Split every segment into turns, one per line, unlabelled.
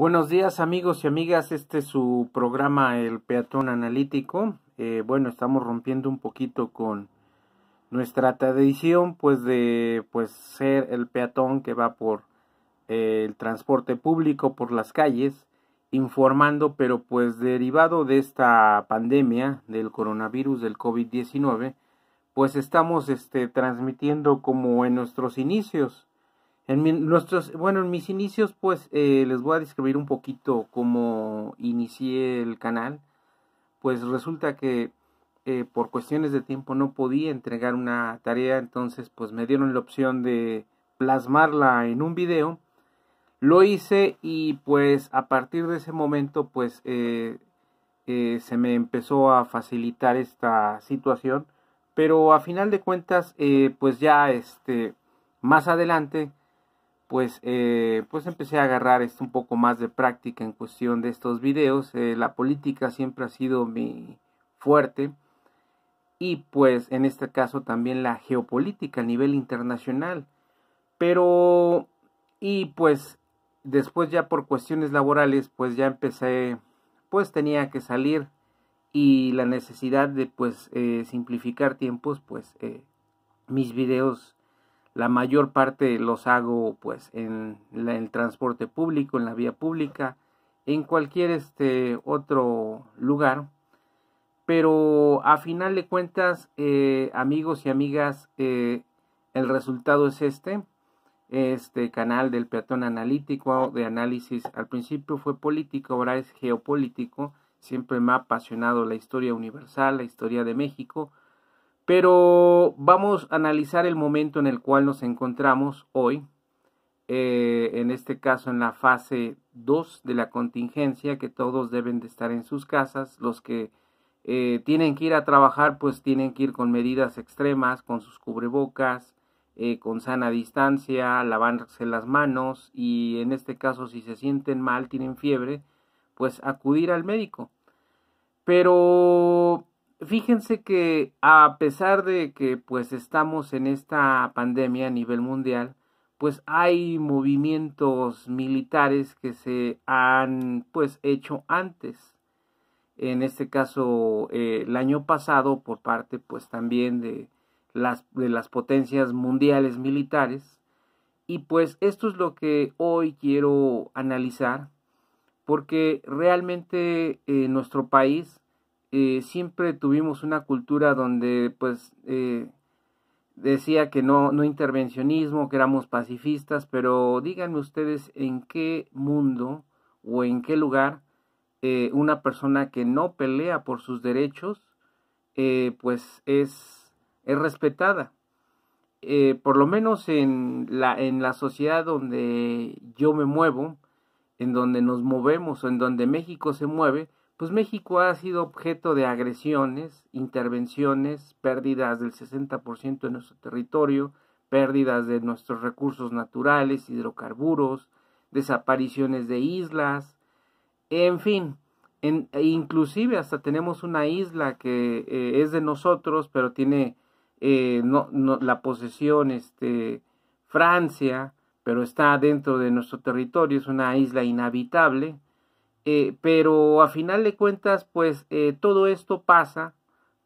Buenos días amigos y amigas, este es su programa El Peatón Analítico. Eh, bueno, estamos rompiendo un poquito con nuestra tradición pues de pues ser el peatón que va por eh, el transporte público, por las calles, informando, pero pues derivado de esta pandemia del coronavirus del COVID-19, pues estamos este, transmitiendo como en nuestros inicios nuestros, bueno, en mis inicios, pues eh, les voy a describir un poquito cómo inicié el canal. Pues resulta que eh, por cuestiones de tiempo no podía entregar una tarea, entonces pues me dieron la opción de plasmarla en un video. Lo hice y pues a partir de ese momento pues eh, se me empezó a facilitar esta situación. Pero a final de cuentas pues ya este más adelante pues, eh, pues empecé a agarrar esto un poco más de práctica en cuestión de estos videos. Eh, la política siempre ha sido mi fuerte y pues en este caso también la geopolítica a nivel internacional. Pero, y pues después ya por cuestiones laborales, pues ya empecé, pues tenía que salir y la necesidad de pues eh, simplificar tiempos, pues mis videos la mayor parte los hago pues en, el transporte público, en la vía pública, en cualquier este otro lugar. Pero a final de cuentas, eh, amigos y amigas, eh, el resultado es este. Este canal del peatón analítico de análisis al principio fue político, ahora es geopolítico. Siempre me ha apasionado la historia universal, la historia de México pero vamos a analizar el momento en el cual nos encontramos hoy, eh, en este caso en la fase 2 de la contingencia, que todos deben de estar en sus casas, los que eh, tienen que ir a trabajar, pues tienen que ir con medidas extremas, con sus cubrebocas, eh, con sana distancia, lavarse las manos y en este caso si se sienten mal, tienen fiebre, pues acudir al médico. Pero fíjense que a pesar de que pues estamos en esta pandemia a nivel mundial, pues hay movimientos militares que se han pues hecho antes. En este caso, eh, el año pasado, por parte pues también de las, de las potencias mundiales militares. Y pues esto es lo que hoy quiero analizar, porque realmente eh, nuestro país eh, siempre tuvimos una cultura donde pues eh, decía que no, no intervencionismo, que éramos pacifistas, pero díganme ustedes en qué mundo o en qué lugar eh, una persona que no pelea por sus derechos pues es, es respetada. por lo menos en la, en la sociedad donde yo me muevo, en donde nos movemos o en donde México se mueve, pues México ha sido objeto de agresiones, intervenciones, pérdidas del 60% de nuestro territorio, pérdidas de nuestros recursos naturales, hidrocarburos, desapariciones de islas, en fin, e inclusive hasta tenemos una isla que eh, es de nosotros, pero tiene eh, la posesión este, Francia, pero está dentro de nuestro territorio, es una isla inhabitable, eh, pero a final de cuentas, pues eh, todo esto pasa.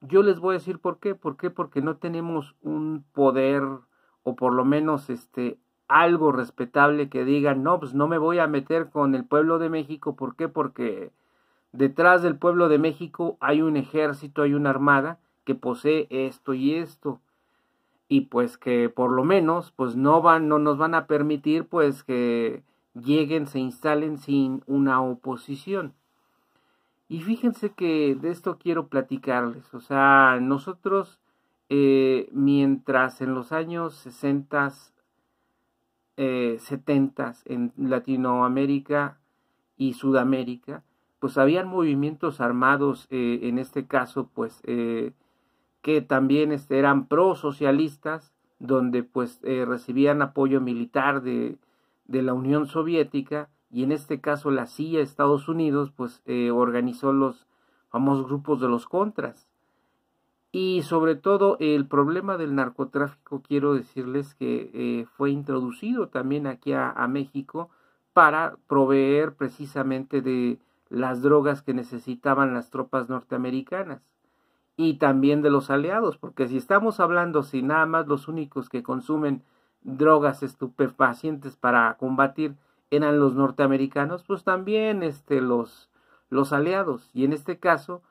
Yo les voy a decir por qué. ¿Por qué? Porque no tenemos un poder o por lo menos este algo respetable que diga, no, pues no me voy a meter con el pueblo de México. ¿Por qué? Porque detrás del pueblo de México hay un ejército, hay una armada que posee esto y esto. Y pues que por lo menos, pues no van, no nos van a permitir, pues que lleguen, se instalen sin una oposición. Y fíjense que de esto quiero platicarles. O sea, nosotros, eh, mientras en los años 60, eh, 70 en Latinoamérica y Sudamérica, pues habían movimientos armados, eh, en este caso, pues, eh, que también este, eran pro-socialistas, donde pues recibían apoyo militar de, de la Unión Soviética y en este caso la CIA Estados Unidos pues eh, organizó los famosos grupos de los contras y sobre todo el problema del narcotráfico quiero decirles que eh, fue introducido también aquí a, a, México para proveer precisamente de las drogas que necesitaban las tropas norteamericanas y también de los aliados porque si estamos hablando si nada más los únicos que consumen drogas estupefacientes para combatir eran los norteamericanos, pues también este, los, los aliados. Y en este caso,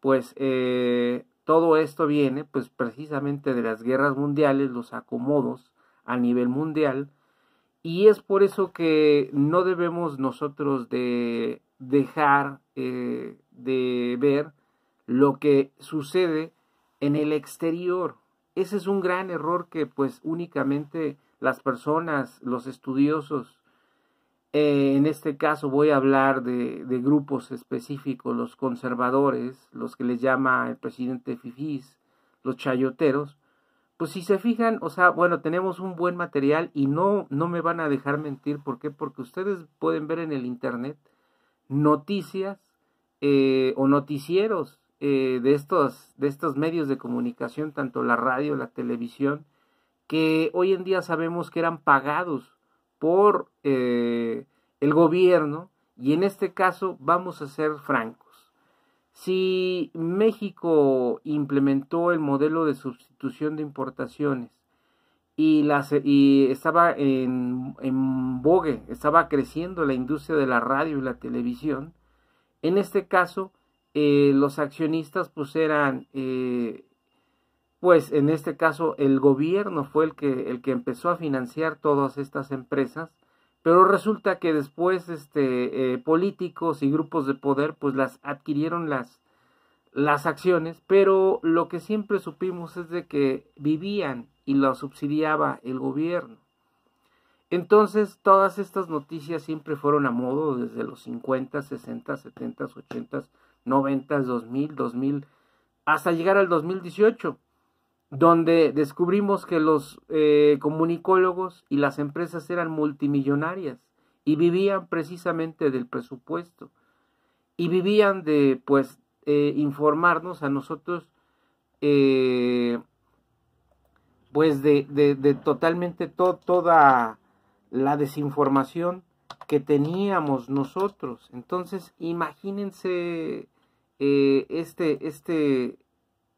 pues eh, todo esto viene pues precisamente de las guerras mundiales, los acomodos a nivel mundial. Y es por eso que no debemos nosotros de dejar eh, de ver lo que sucede en el exterior ese es un gran error que pues únicamente las personas, los estudiosos, eh, en este caso voy a hablar de, grupos específicos, los conservadores, los que les llama el presidente Fifís, los chayoteros, pues si se fijan, o sea, bueno, tenemos un buen material y no, no me van a dejar mentir, ¿por qué? Porque ustedes pueden ver en el Internet noticias eh, o noticieros eh, de, estos, de estos medios de comunicación, tanto la radio, la televisión, que hoy en día sabemos que eran pagados por eh, el gobierno y en este caso vamos a ser francos. Si México implementó el modelo de sustitución de importaciones y, estaba en, en bogue, estaba creciendo la industria de la radio y la televisión, en este caso eh, los accionistas pues eran, eh, pues en este caso el gobierno fue el que, el que empezó a financiar todas estas empresas, pero resulta que después este, eh, políticos y grupos de poder pues las adquirieron las, las acciones, pero lo que siempre supimos es de que vivían y las subsidiaba el gobierno. Entonces, todas estas noticias siempre fueron a modo desde los 50, 60, 70, 80, 90, 2000, 2000, hasta llegar al 2018, donde descubrimos que los eh, comunicólogos y las empresas eran multimillonarias y vivían precisamente del presupuesto y vivían de pues eh, informarnos a nosotros eh, pues de, totalmente toda la desinformación que teníamos nosotros. Entonces, imagínense eh, este, este,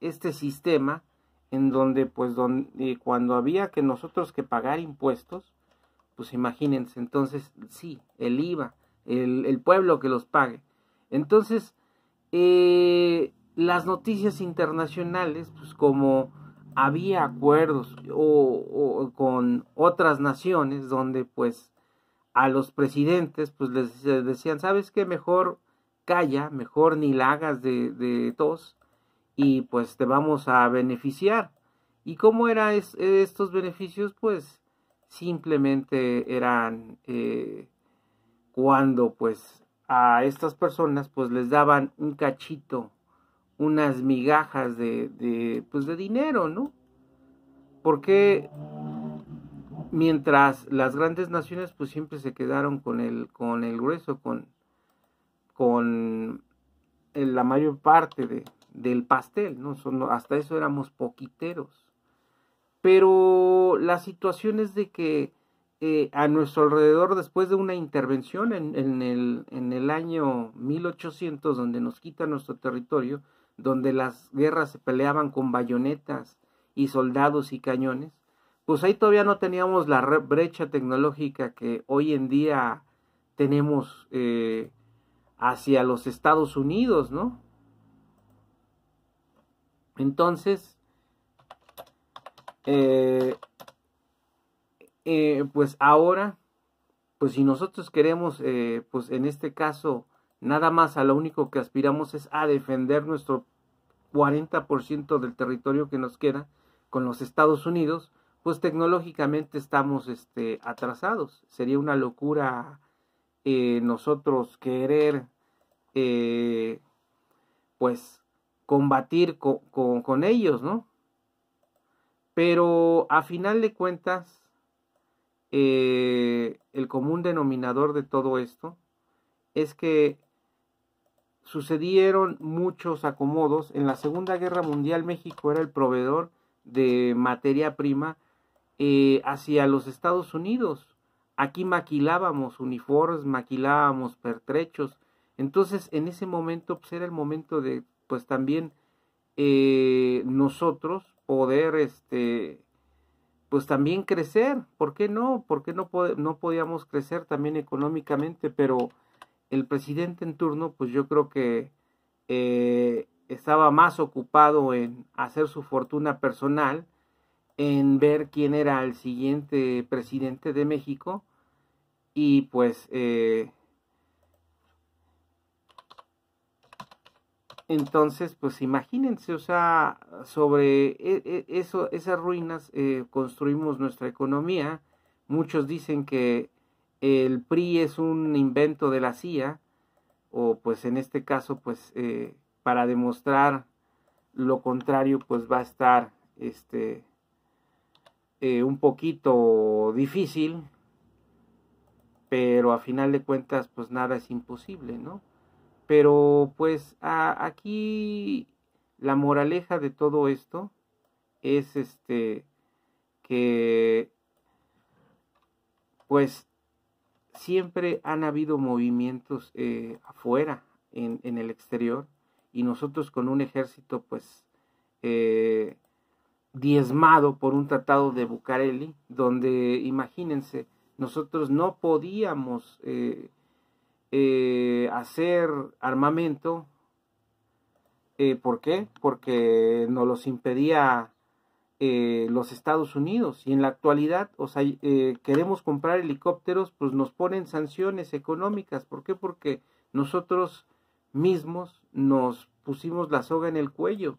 este sistema en donde pues donde, eh, cuando había que nosotros que pagar impuestos, pues imagínense, entonces sí, el IVA, el, pueblo que los pague. Entonces, eh, las noticias internacionales, pues como había acuerdos o, o, con otras naciones donde pues a los presidentes pues les decían, ¿sabes qué? Mejor calla, mejor ni la hagas de, de tos y pues te vamos a beneficiar. ¿Y cómo eran eh, estos beneficios? Pues simplemente eran eh, cuando pues a estas personas pues les daban un cachito, unas migajas de, de pues de dinero, ¿no? Porque mientras las grandes naciones pues siempre se quedaron con el, con el grueso, con, con la mayor parte de, del pastel, ¿no? hasta eso éramos poquiteros. Pero la situación es de que eh, a nuestro alrededor, después de una intervención en, el, en el año 1800, donde nos quita nuestro territorio, donde las guerras se peleaban con bayonetas y soldados y cañones, pues ahí todavía no teníamos la brecha tecnológica que hoy en día tenemos. Eh, hacia los Estados Unidos, ¿no? Entonces, eh, eh, pues ahora, pues si nosotros queremos, eh, pues en este caso, nada más a lo único que aspiramos es a defender nuestro 40% del territorio que nos queda con los Estados Unidos, pues tecnológicamente estamos este, atrasados. Sería una locura eh, nosotros querer eh, pues combatir con, ellos, ¿no? Pero a final de cuentas, eh, el común denominador de todo esto es que sucedieron muchos acomodos. En la Segunda Guerra Mundial México era el proveedor de materia prima hacia los Estados Unidos. Aquí maquilábamos uniformes, maquilábamos pertrechos. Entonces, en ese momento, pues era el momento de, pues también eh, nosotros poder, este, pues también crecer. ¿Por qué no? ¿Por qué no, no podíamos crecer también económicamente? Pero el presidente en turno, pues yo creo que eh, estaba más ocupado en hacer su fortuna personal en ver quién era el siguiente presidente de México y pues eh, entonces pues imagínense o sea sobre e, e, eso esas ruinas eh, construimos nuestra economía muchos dicen que el PRI es un invento de la CIA o pues en este caso pues eh, para demostrar lo contrario pues va a estar este eh, un poquito difícil, pero a final de cuentas pues nada es imposible, ¿no? Pero pues aquí la moraleja de todo esto es este que pues siempre han habido movimientos eh, afuera, en, en, el exterior, y nosotros con un ejército pues eh, diezmado por un tratado de Bucareli, donde, imagínense, nosotros no podíamos eh, eh, hacer armamento. Eh, ¿Por qué? Porque nos los impedía los Estados Unidos. Y en la actualidad, o sea, queremos comprar helicópteros, pues nos ponen sanciones económicas. ¿Por qué? Porque nosotros mismos nos pusimos la soga en el cuello.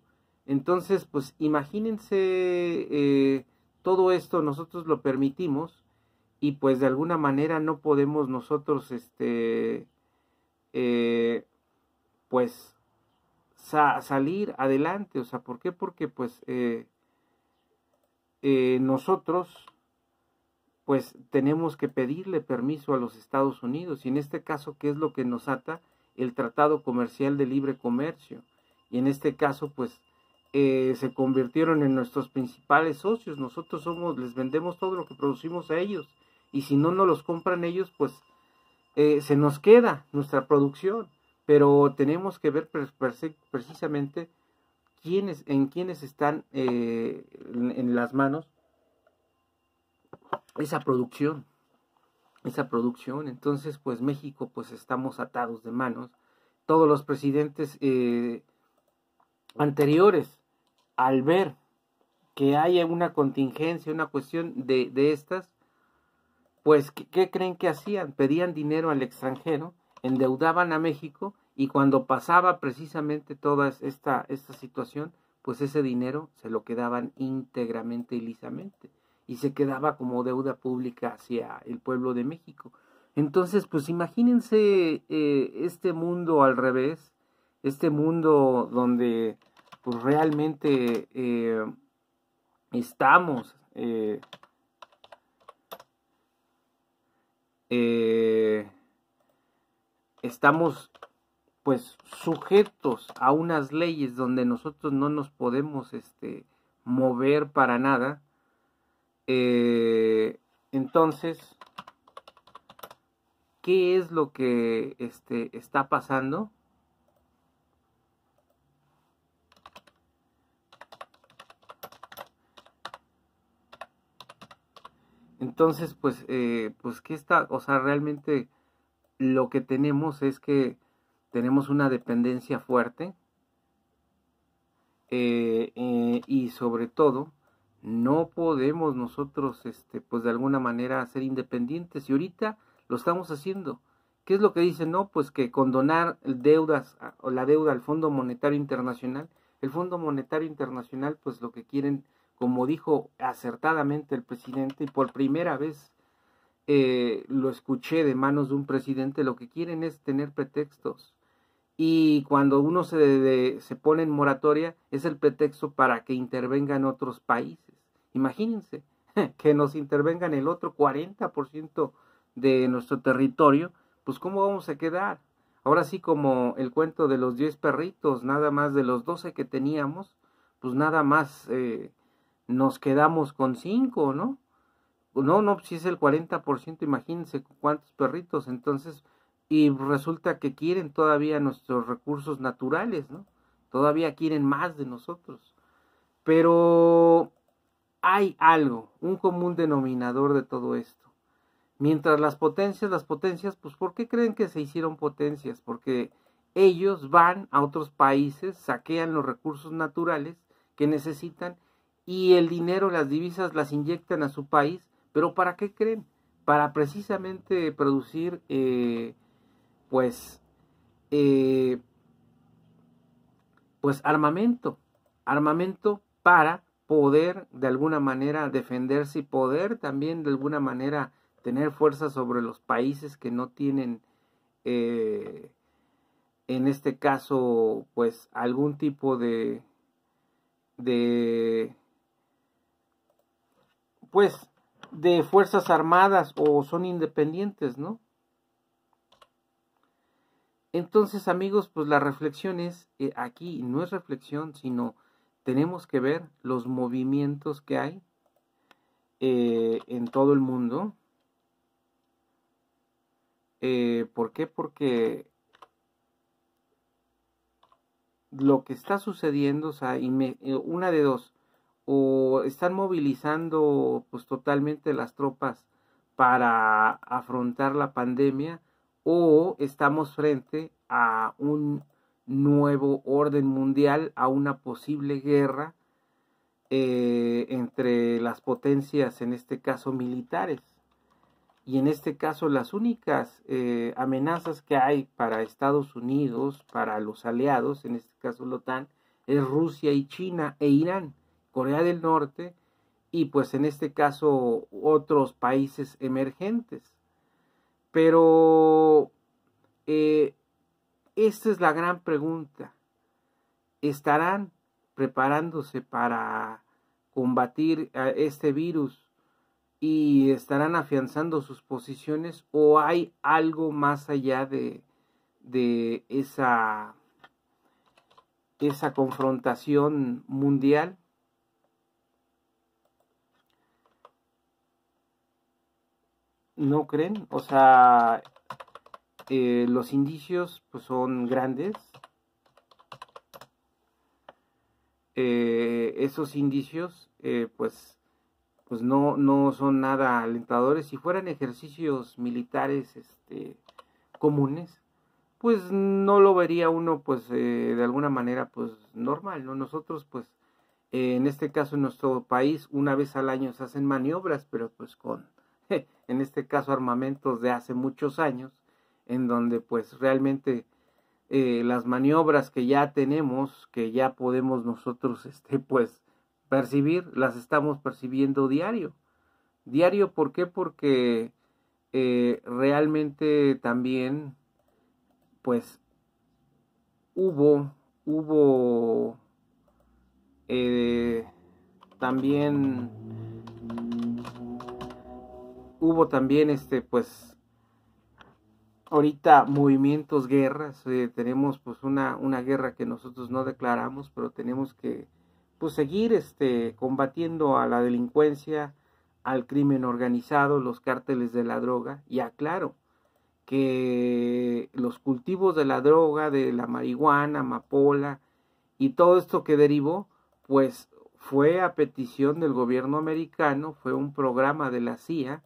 Entonces, pues imagínense eh, todo esto, nosotros lo permitimos y pues de alguna manera no podemos nosotros, este, eh, pues salir adelante. O sea, ¿por qué? Porque pues eh, nosotros, pues tenemos que pedirle permiso a los Estados Unidos y en este caso, ¿qué es lo que nos ata? El Tratado Comercial de Libre Comercio. Y en este caso, pues eh, se convirtieron en nuestros principales socios. Nosotros somos, les vendemos todo lo que producimos a ellos. Y si no nos los compran ellos, pues eh, se nos queda nuestra producción. Pero tenemos que ver precisamente quiénes, en quiénes están eh, en, las manos esa producción. Esa producción. Entonces, pues México, pues estamos atados de manos. Todos los presidentes anteriores al ver que hay una contingencia, una cuestión de, de estas, pues ¿qué, creen que hacían? Pedían dinero al extranjero, endeudaban a México y cuando pasaba precisamente toda esta, esta situación, pues ese dinero se lo quedaban íntegramente y lisamente y se quedaba como deuda pública hacia el pueblo de México. Entonces, pues imagínense eh, este mundo al revés, este mundo donde pues realmente eh, estamos eh, eh, estamos pues sujetos a unas leyes donde nosotros no nos podemos este, mover para nada entonces qué es lo que este, está pasando Entonces, pues, eh, pues, ¿qué está? O sea, realmente lo que tenemos es que tenemos una dependencia fuerte eh, eh, y sobre todo no podemos nosotros, este, pues, de alguna manera ser independientes y ahorita lo estamos haciendo. ¿Qué es lo que dicen? No, pues que condonar deudas o la deuda al Fondo Monetario Internacional. El Fondo Monetario Internacional, pues lo que quieren como dijo acertadamente el presidente, y por primera vez eh, lo escuché de manos de un presidente, lo que quieren es tener pretextos. Y cuando uno se, se pone en moratoria, es el pretexto para que intervengan otros países. Imagínense que nos intervengan el otro 40% de nuestro territorio, pues ¿cómo vamos a quedar? Ahora sí, como el cuento de los 10 perritos, nada más de los 12 que teníamos, pues nada más eh, nos quedamos con cinco, ¿no? No, no, pues, si es el 40%, imagínense cuántos perritos, entonces, y resulta que quieren todavía nuestros recursos naturales, ¿no? Todavía quieren más de nosotros. Pero hay algo, un común denominador de todo esto. Mientras las potencias, las potencias, pues ¿por qué creen que se hicieron potencias? Porque ellos van a otros países, saquean los recursos naturales que necesitan y el dinero, las divisas las inyectan a su país, pero ¿para qué creen? Para precisamente producir, eh, pues, eh, pues armamento, armamento para poder de alguna manera defenderse y poder también de alguna manera tener fuerza sobre los países que no tienen eh, en este caso pues algún tipo de pues de Fuerzas Armadas o son independientes, ¿no? Entonces, amigos, pues la reflexión es, eh, aquí no es reflexión, sino tenemos que ver los movimientos que hay eh, en todo el mundo. Eh, ¿Por qué? Porque lo que está sucediendo, o sea, una de dos, o están movilizando pues totalmente las tropas para afrontar la pandemia o estamos frente a un nuevo orden mundial, a una posible guerra eh, entre las potencias, en este caso militares. Y en este caso las únicas eh, amenazas que hay para Estados Unidos, para los aliados, en este caso la OTAN, es Rusia y China e Irán. Corea del Norte y pues en este caso otros países emergentes. Pero eh, esta es la gran pregunta. ¿Estarán preparándose para combatir este virus y estarán afianzando sus posiciones o hay algo más allá de, esa, esa confrontación mundial? ¿No creen? O sea, eh, los indicios pues, son grandes. Eh, esos indicios eh, pues, pues no, no son nada alentadores. Si fueran ejercicios militares este, comunes, pues no lo vería uno pues de alguna manera pues normal, ¿no? Nosotros pues en este caso en nuestro país una vez al año se hacen maniobras, pero pues con en este caso armamentos de hace muchos años, en donde pues realmente eh, las maniobras que ya tenemos, que ya podemos nosotros este, pues percibir, las estamos percibiendo diario. Diario, ¿por qué? Porque eh, realmente también pues hubo, hubo eh, también hubo también este pues ahorita movimientos guerras eh, tenemos pues una, una guerra que nosotros no declaramos pero tenemos que pues seguir este combatiendo a la delincuencia al crimen organizado los cárteles de la droga y aclaro que los cultivos de la droga de la marihuana amapola y todo esto que derivó pues fue a petición del gobierno americano fue un programa de la CIA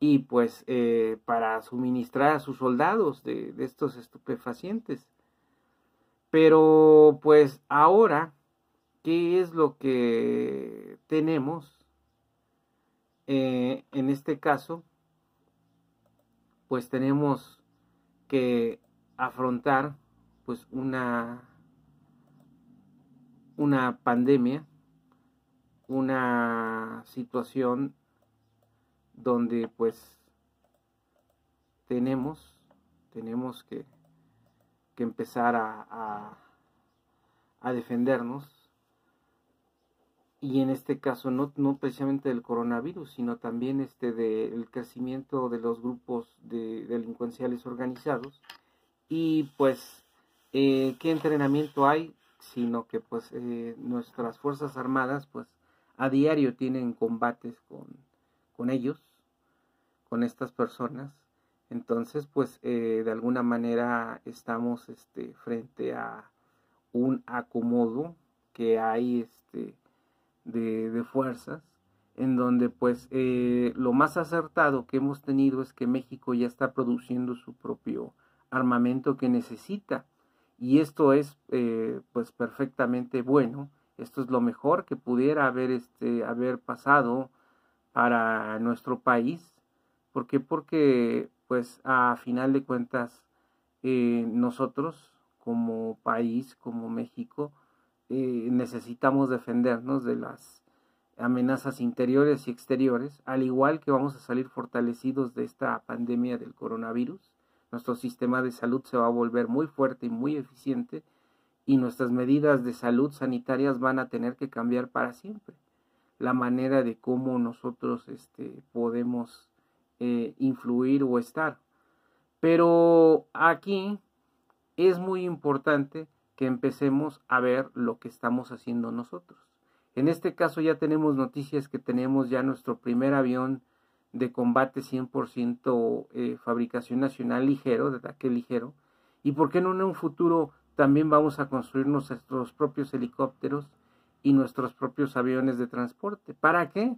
y pues eh, para suministrar a sus soldados de, estos estupefacientes. Pero pues ahora, ¿qué es lo que tenemos? Eh, en este caso, pues tenemos que afrontar pues una, una pandemia, una situación donde pues tenemos, tenemos que, empezar a, a, defendernos. Y en este caso, no, precisamente del coronavirus, sino también este del crecimiento de los grupos de delincuenciales organizados. Y pues, eh, ¿qué entrenamiento hay? Sino que pues eh, nuestras Fuerzas Armadas pues a diario tienen combates con ellos con estas personas. Entonces, pues eh, de alguna manera estamos este, frente a un acomodo que hay este, de, fuerzas, en donde pues eh, lo más acertado que hemos tenido es que México ya está produciendo su propio armamento que necesita. Y esto es eh, pues perfectamente bueno. Esto es lo mejor que pudiera haber, este, haber pasado para nuestro país ¿Por qué? Porque, pues, a final de cuentas, eh, nosotros como país, como México, eh, necesitamos defendernos de las amenazas interiores y exteriores, al igual que vamos a salir fortalecidos de esta pandemia del coronavirus. Nuestro sistema de salud se va a volver muy fuerte y muy eficiente y nuestras medidas de salud sanitarias van a tener que cambiar para siempre. La manera de cómo nosotros este, podemos eh, influir o estar. Pero aquí es muy importante que empecemos a ver lo que estamos haciendo nosotros. En este caso ya tenemos noticias que tenemos ya nuestro primer avión de combate 100% eh, fabricación nacional ligero, de ataque ligero. ¿Y por qué no en un futuro también vamos a construir nuestros propios helicópteros y nuestros propios aviones de transporte? ¿Para qué?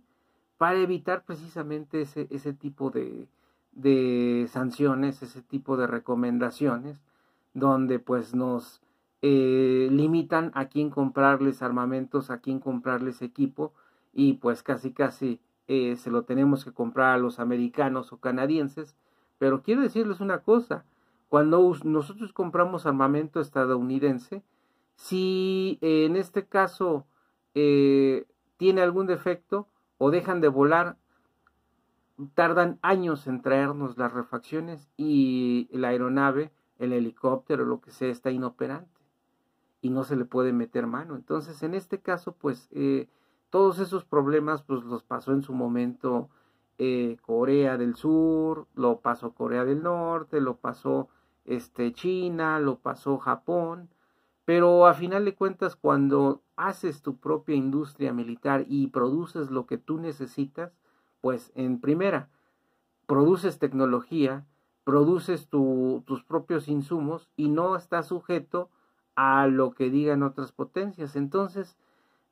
para evitar precisamente ese, ese tipo de, de, sanciones, ese tipo de recomendaciones, donde pues nos eh, limitan a quién comprarles armamentos, a quién comprarles equipo, y pues casi casi eh, se lo tenemos que comprar a los americanos o canadienses. Pero quiero decirles una cosa, cuando nosotros compramos armamento estadounidense, si en este caso eh, tiene algún defecto, o dejan de volar, tardan años en traernos las refacciones y la aeronave, el helicóptero, lo que sea, está inoperante y no se le puede meter mano. Entonces, en este caso, pues eh, todos esos problemas pues los pasó en su momento eh, Corea del Sur, lo pasó Corea del Norte, lo pasó este, China, lo pasó Japón, pero a final de cuentas cuando haces tu propia industria militar y produces lo que tú necesitas, pues en primera, produces tecnología, produces tus propios insumos y no estás sujeto a lo que digan otras potencias. Entonces,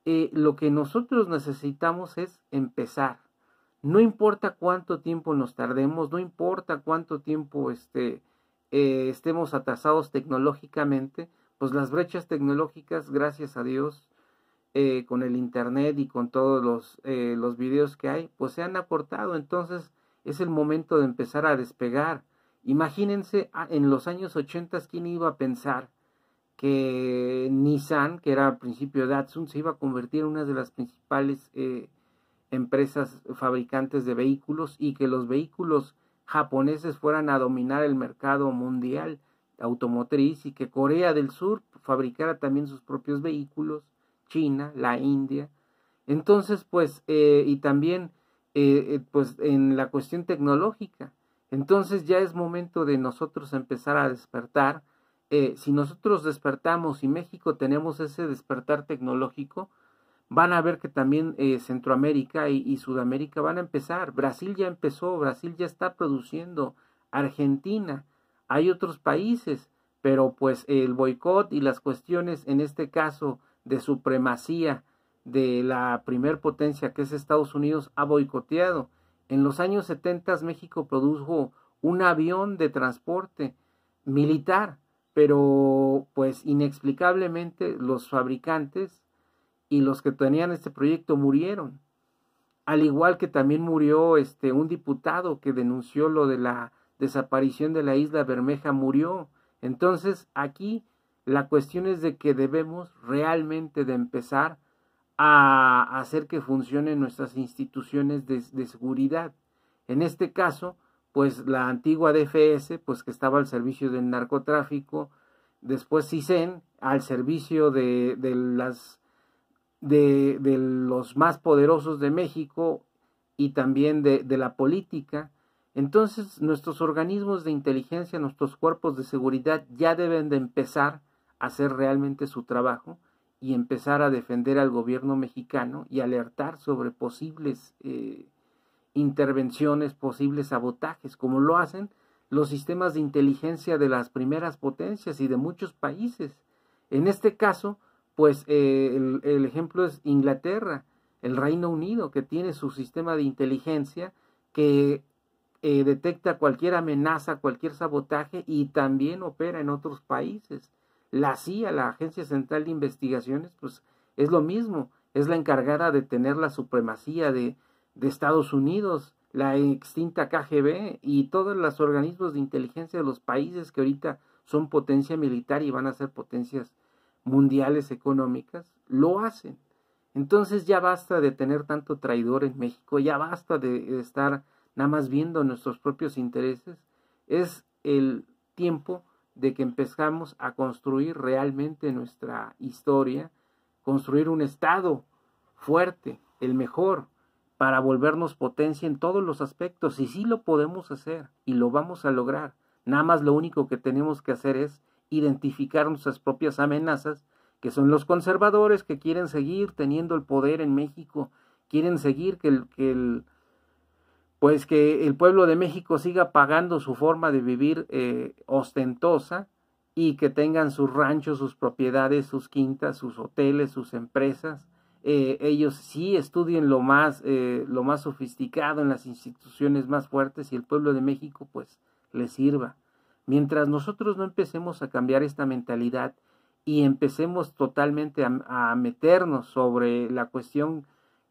eh, lo que nosotros necesitamos es empezar. No importa cuánto tiempo nos tardemos, no importa cuánto tiempo este, eh, estemos atrasados tecnológicamente, pues las brechas tecnológicas, gracias a Dios, eh, con el internet y con todos los, eh, los videos que hay, pues se han aportado Entonces es el momento de empezar a despegar. Imagínense ah, en los años 80 quién iba a pensar que Nissan, que era al principio Datsun, se iba a convertir en una de las principales eh, empresas fabricantes de vehículos y que los vehículos japoneses fueran a dominar el mercado mundial automotriz y que Corea del Sur fabricara también sus propios vehículos China, la India. Entonces, pues, eh, y también, eh, eh, pues, en la cuestión tecnológica. Entonces ya es momento de nosotros empezar a despertar. si nosotros despertamos y México tenemos ese despertar tecnológico, van a ver que también Centroamérica y, Sudamérica van a empezar. Brasil ya empezó, Brasil ya está produciendo, Argentina, hay otros países, pero pues el boicot y las cuestiones, en este caso, de supremacía de la primer potencia que es Estados Unidos ha boicoteado. En los años 70 México produjo un avión de transporte militar, pero pues inexplicablemente los fabricantes y los que tenían este proyecto murieron. Al igual que también murió este un diputado que denunció lo de la desaparición de la isla Bermeja murió. Entonces, aquí la cuestión es de que debemos realmente de empezar a hacer que funcionen nuestras instituciones de, seguridad. En este caso, pues la antigua DFS, pues que estaba al servicio del narcotráfico, después CISEN, al servicio de, las de, los más poderosos de México y también de, de, la política, entonces nuestros organismos de inteligencia, nuestros cuerpos de seguridad ya deben de empezar hacer realmente su trabajo y empezar a defender al gobierno mexicano y alertar sobre posibles eh, intervenciones, posibles sabotajes, como lo hacen los sistemas de inteligencia de las primeras potencias y de muchos países. En este caso, pues eh, el, ejemplo es Inglaterra, el Reino Unido, que tiene su sistema de inteligencia que eh, detecta cualquier amenaza, cualquier sabotaje y también opera en otros países. La CIA, la Agencia Central de Investigaciones, pues es lo mismo, es la encargada de tener la supremacía de, Estados Unidos, la extinta KGB y todos los organismos de inteligencia de los países que ahorita son potencia militar y van a ser potencias mundiales económicas, lo hacen. Entonces ya basta de tener tanto traidor en México, ya basta de estar nada más viendo nuestros propios intereses. Es el tiempo de que empezamos a construir realmente nuestra historia, construir un Estado fuerte, el mejor, para volvernos potencia en todos los aspectos. Y sí lo podemos hacer y lo vamos a lograr. Nada más lo único que tenemos que hacer es identificar nuestras propias amenazas, que son los conservadores que quieren seguir teniendo el poder en México, quieren seguir que el, el pues que el pueblo de México siga pagando su forma de vivir eh, ostentosa y que tengan sus ranchos, sus propiedades, sus quintas, sus hoteles, sus empresas. Eh, ellos sí estudien lo más, eh, lo más sofisticado en las instituciones más fuertes y el pueblo de México pues les sirva. Mientras nosotros no empecemos a cambiar esta mentalidad y empecemos totalmente a, a meternos sobre la cuestión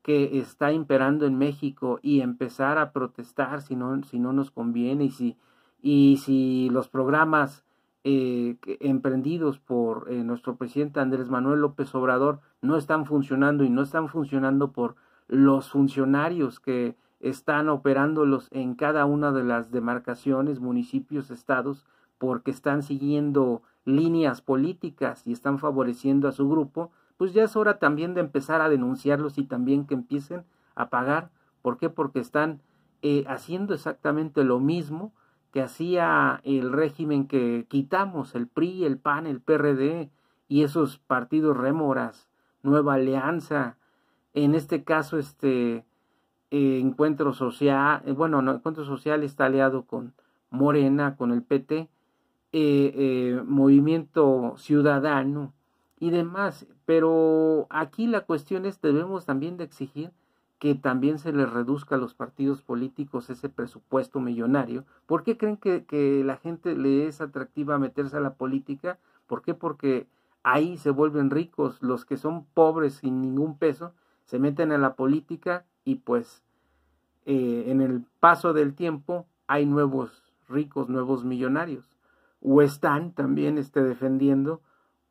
que está imperando en México y empezar a protestar si no, si no nos conviene y si, y si los programas eh, emprendidos por eh, nuestro presidente Andrés Manuel López Obrador no están funcionando y no están funcionando por los funcionarios que están operándolos en cada una de las demarcaciones, municipios, estados, porque están siguiendo líneas políticas y están favoreciendo a su grupo, pues ya es hora también de empezar a denunciarlos y también que empiecen a pagar. ¿Por qué? Porque están eh, haciendo exactamente lo mismo que hacía el régimen que quitamos, el PRI, el PAN, el PRD y esos partidos rémoras, Nueva Alianza, en este caso este eh, encuentro social, eh, bueno, no, encuentro social está aliado con Morena, con el PT, Movimiento Ciudadano, y demás. Pero aquí la cuestión es, debemos también de exigir que también se les reduzca a los partidos políticos ese presupuesto millonario. ¿Por qué creen que, la gente le es atractiva meterse a la política? ¿Por qué? Porque ahí se vuelven ricos. Los que son pobres sin ningún peso se meten a la política y pues eh, en el paso del tiempo hay nuevos ricos, nuevos millonarios. O están también este, defendiendo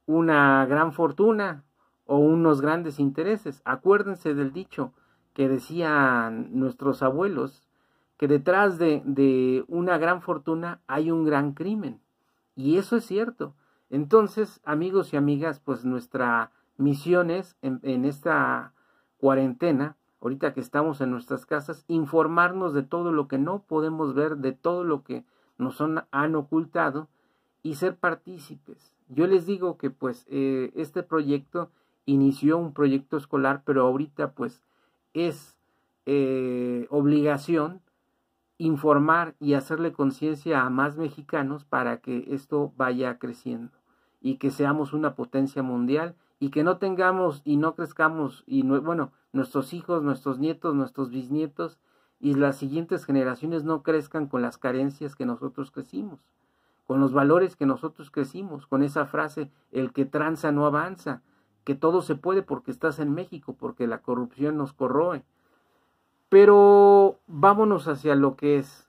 una gran fortuna o unos grandes intereses. Acuérdense del dicho que decían nuestros abuelos, que detrás de, de una gran fortuna hay un gran crimen. Y eso es cierto. Entonces, amigos y amigas, pues nuestra misión es en, en esta cuarentena, ahorita que estamos en nuestras casas, informarnos de todo lo que no podemos ver, de todo lo que nos han ocultado y ser partícipes yo les digo que pues eh, este proyecto inició un proyecto escolar, pero ahorita pues es eh, obligación informar y hacerle conciencia a más mexicanos para que esto vaya creciendo y que seamos una potencia mundial y que no tengamos y no crezcamos y bueno, nuestros hijos, nuestros nietos, nuestros bisnietos y las siguientes generaciones no crezcan con las carencias que nosotros crecimos con los valores que nosotros crecimos, con esa frase, el que tranza no avanza, que todo se puede porque estás en México, porque la corrupción nos corroe. Pero vámonos hacia lo que es.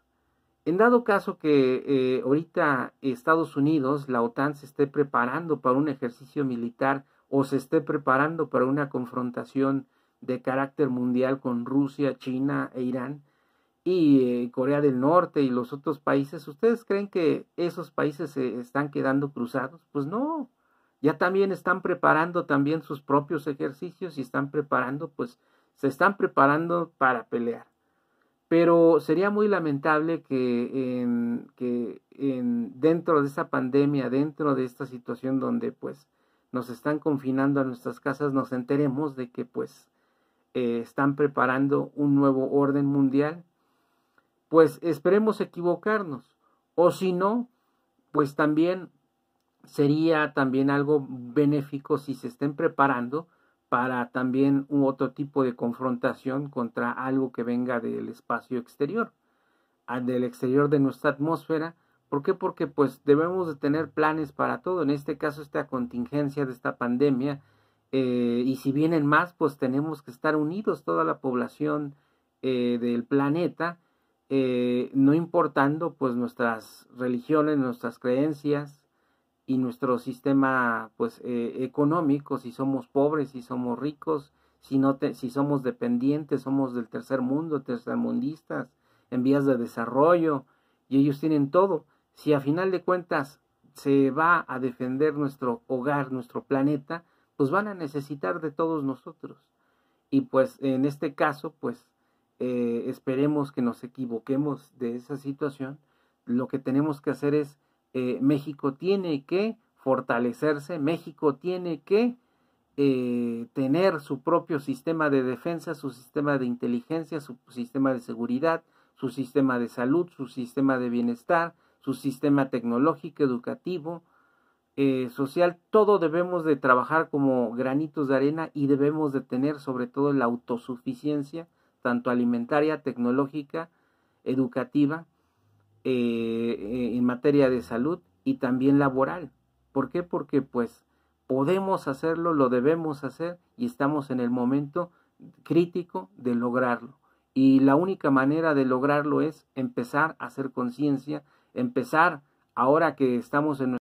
En dado caso que eh, ahorita Estados Unidos, la OTAN, se esté preparando para un ejercicio militar o se esté preparando para una confrontación de carácter mundial con Rusia, China e Irán, y eh, Corea del Norte y los otros países, ¿ustedes creen que esos países se están quedando cruzados? Pues no, ya también están preparando también sus propios ejercicios y están preparando, pues se están preparando para pelear. Pero sería muy lamentable que, que dentro de esa pandemia, dentro de esta situación donde pues nos están confinando a nuestras casas, nos enteremos de que pues eh, están preparando un nuevo orden mundial pues esperemos equivocarnos. O si no, pues también sería también algo benéfico si se estén preparando para también un otro tipo de confrontación contra algo que venga del espacio exterior, del exterior de nuestra atmósfera. ¿Por qué? Porque pues debemos de tener planes para todo. En este caso, esta contingencia de esta pandemia, eh, y si vienen más, pues tenemos que estar unidos toda la población eh, del planeta eh, no importando pues nuestras religiones, nuestras creencias y nuestro sistema pues eh, económico, si somos pobres, si somos ricos, si, no si somos dependientes, somos del tercer mundo, tercermundistas, en vías de desarrollo, y ellos tienen todo. Si a final de cuentas se va a defender nuestro hogar, nuestro planeta, pues van a necesitar de todos nosotros. Y pues en este caso, pues eh, esperemos que nos equivoquemos de esa situación, lo que tenemos que hacer es, eh, México tiene que fortalecerse, México tiene que eh, tener su propio sistema de defensa, su sistema de inteligencia, su sistema de seguridad, su sistema de salud, su sistema de bienestar, su sistema tecnológico, educativo, social, todo debemos de trabajar como granitos de arena y debemos de tener sobre todo la autosuficiencia tanto alimentaria, tecnológica, educativa, eh, eh, en materia de salud y también laboral. ¿Por qué? Porque pues podemos hacerlo, lo debemos hacer y estamos en el momento crítico de lograrlo. Y la única manera de lograrlo es empezar a hacer conciencia, empezar ahora que estamos en